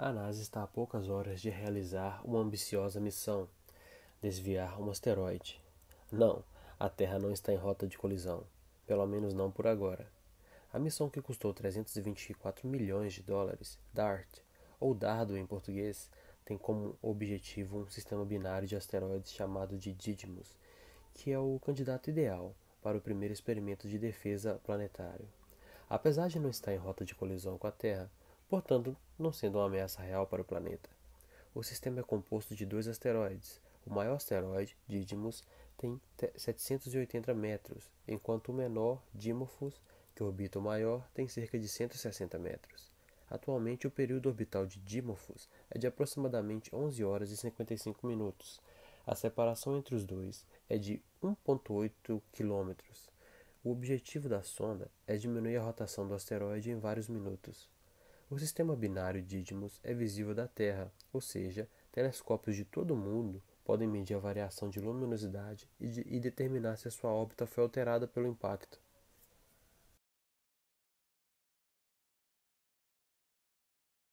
a NASA está a poucas horas de realizar uma ambiciosa missão: desviar um asteroide. Não, a Terra não está em rota de colisão, pelo menos não por agora. A missão que custou 324 milhões de dólares, DART, ou Dardo em português, tem como objetivo um sistema binário de asteroides chamado de Didymos, que é o candidato ideal para o primeiro experimento de defesa planetário. Apesar de não estar em rota de colisão com a Terra, portanto, não sendo uma ameaça real para o planeta. O sistema é composto de dois asteroides. O maior asteroide, Didymos, tem 780 metros, enquanto o menor, Dimorphos, que orbita o maior, tem cerca de 160 metros. Atualmente, o período orbital de Dimorphos é de aproximadamente 11 horas e 55 minutos. A separação entre os dois é de 1,8 km. O objetivo da sonda é diminuir a rotação do asteroide em vários minutos, o sistema binário Didymos é visível da Terra, ou seja, telescópios de todo o mundo podem medir a variação de luminosidade e, de, e determinar se a sua órbita foi alterada pelo impacto.